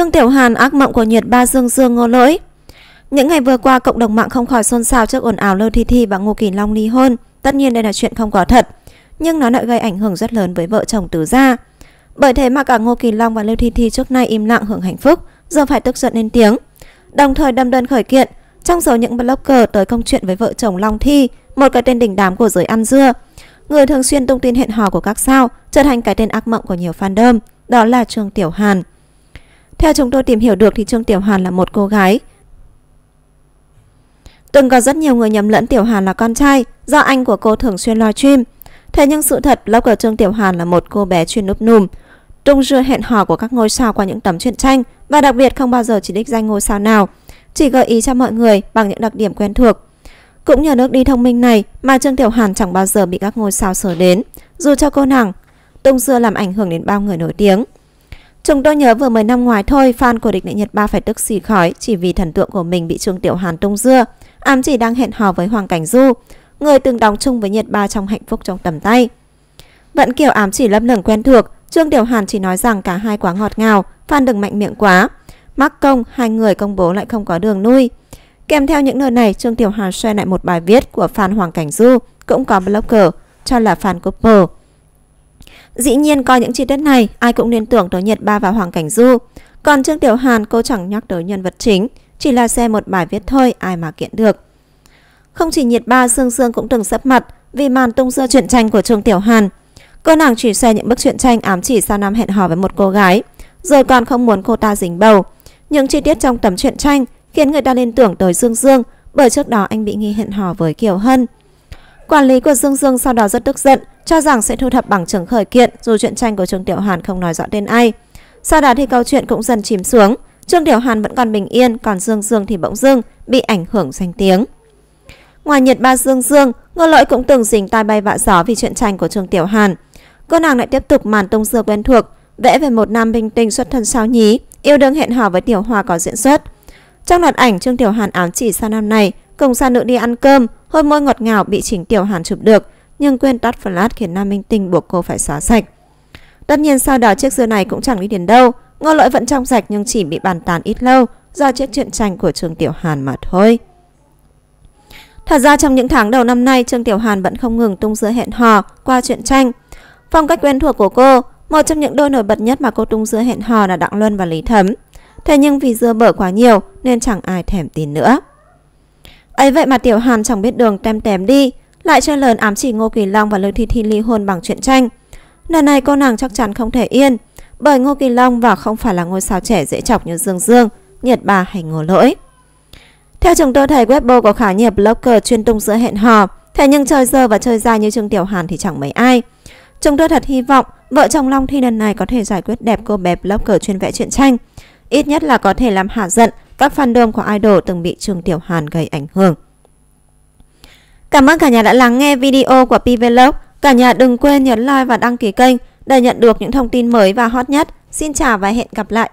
Trương Tiểu Hàn ác mộng của nhiệt ba dương dương ngô lỗi Những ngày vừa qua cộng đồng mạng không khỏi xôn xao trước ồn ào Lơ Thi Thi và Ngô Kỳ Long ly hôn Tất nhiên đây là chuyện không có thật Nhưng nó lại gây ảnh hưởng rất lớn với vợ chồng Tứ Gia Bởi thế mà cả Ngô Kỳ Long và Lưu Thi Thi trước nay im lặng hưởng hạnh phúc Giờ phải tức giận lên tiếng Đồng thời đâm đơn khởi kiện Trong số những blogger tới công chuyện với vợ chồng Long Thi Một cái tên đỉnh đám của giới ăn dưa Người thường xuyên tung tin hẹn hò của các sao Trở thành cái tên ác mộng của nhiều fandom Đó là Trương Tiểu Hàn theo chúng tôi tìm hiểu được thì Trương Tiểu Hàn là một cô gái. Từng có rất nhiều người nhầm lẫn Tiểu Hàn là con trai do anh của cô thường xuyên live stream. Thế nhưng sự thật lớp của Trương Tiểu Hàn là một cô bé chuyên núp nùm. Tung dưa hẹn hò của các ngôi sao qua những tấm truyện tranh và đặc biệt không bao giờ chỉ đích danh ngôi sao nào, chỉ gợi ý cho mọi người bằng những đặc điểm quen thuộc. Cũng nhờ nước đi thông minh này mà Trương Tiểu Hàn chẳng bao giờ bị các ngôi sao sờ đến, dù cho cô nàng. Tung dưa làm ảnh hưởng đến bao người nổi tiếng. Chúng tôi nhớ vừa 10 năm ngoài thôi, fan của địch nữ Nhật Ba phải tức xì khói chỉ vì thần tượng của mình bị Trương Tiểu Hàn tung dưa, ám chỉ đang hẹn hò với Hoàng Cảnh Du, người từng đóng chung với Nhật Ba trong hạnh phúc trong tầm tay. Vẫn kiểu ám chỉ lâm lửng quen thuộc, Trương Tiểu Hàn chỉ nói rằng cả hai quá ngọt ngào, fan đừng mạnh miệng quá. Mắc công, hai người công bố lại không có đường nuôi. Kèm theo những lời này, Trương Tiểu Hàn share lại một bài viết của fan Hoàng Cảnh Du, cũng có blogger, cho là fan couple. Dĩ nhiên coi những chi tiết này, ai cũng nên tưởng tới Nhật Ba và Hoàng Cảnh Du. Còn Trương Tiểu Hàn cô chẳng nhắc tới nhân vật chính, chỉ là xem một bài viết thôi ai mà kiện được. Không chỉ Nhiệt Ba, Sương Sương cũng từng sấp mặt vì màn tung dưa chuyện tranh của Trương Tiểu Hàn. Cô nàng chỉ xe những bức chuyện tranh ám chỉ sao Nam hẹn hò với một cô gái, rồi còn không muốn cô ta dính bầu. Những chi tiết trong tấm chuyện tranh khiến người ta liên tưởng tới Dương Dương bởi trước đó anh bị nghi hẹn hò với Kiều Hân. Quản lý của Dương Dương sau đó rất tức giận, cho rằng sẽ thu thập bằng chứng khởi kiện dù chuyện tranh của Trương Tiểu Hàn không nói rõ tên ai. Sau đó thì câu chuyện cũng dần chìm xuống, Trương Tiểu Hàn vẫn còn bình yên, còn Dương Dương thì bỗng dưng bị ảnh hưởng danh tiếng. Ngoài nhiệt ba Dương Dương, Ngô Lỗi cũng từng dính tai bay vạ gió vì chuyện tranh của Trương Tiểu Hàn. Cô nàng lại tiếp tục màn tông dưa quen thuộc, vẽ về một nam bình tinh xuất thân sao nhí, yêu đương hẹn hò với Tiểu Hoa có diễn xuất. Trong loạt ảnh Trương Tiểu Hàn ám chỉ sang năm này, Cùng xa nữ đi ăn cơm, hôi môi ngọt ngào bị chính Tiểu Hàn chụp được, nhưng quên tắt flash khiến Nam Minh Tinh buộc cô phải xóa sạch. Tất nhiên sau đó chiếc dưa này cũng chẳng đi đến đâu, Ngô Lỗi vẫn trong sạch nhưng chỉ bị bàn tán ít lâu do chiếc chuyện tranh của Trường Tiểu Hàn mà thôi. Thật ra trong những tháng đầu năm nay, Trương Tiểu Hàn vẫn không ngừng tung dưa hẹn hò qua chuyện tranh. Phong cách quen thuộc của cô, một trong những đôi nổi bật nhất mà cô tung dưa hẹn hò là Đặng Luân và Lý Thấm. Thế nhưng vì dưa bở quá nhiều nên chẳng ai thèm tin nữa ấy vậy mà Tiểu Hàn chẳng biết đường tem tém đi Lại chơi lớn ám chỉ Ngô Kỳ Long và Lương Thi Thi ly hôn bằng chuyện tranh Lần này cô nàng chắc chắn không thể yên Bởi Ngô Kỳ Long và không phải là ngôi sao trẻ dễ chọc như Dương Dương Nhiệt bà hay ngô lỗi Theo chúng tôi thấy Weibo có khá nhiều blogger chuyên tung giữa hẹn hò Thế nhưng chơi dơ và chơi dài như Trương Tiểu Hàn thì chẳng mấy ai Chúng tôi thật hy vọng vợ chồng Long Thi lần này có thể giải quyết đẹp cô bé blogger chuyên vẽ truyện tranh Ít nhất là có thể làm hạ giận các fandom của idol từng bị trường Tiểu Hàn gây ảnh hưởng. Cảm ơn cả nhà đã lắng nghe video của Pvlog. Cả nhà đừng quên nhấn like và đăng ký kênh để nhận được những thông tin mới và hot nhất. Xin chào và hẹn gặp lại.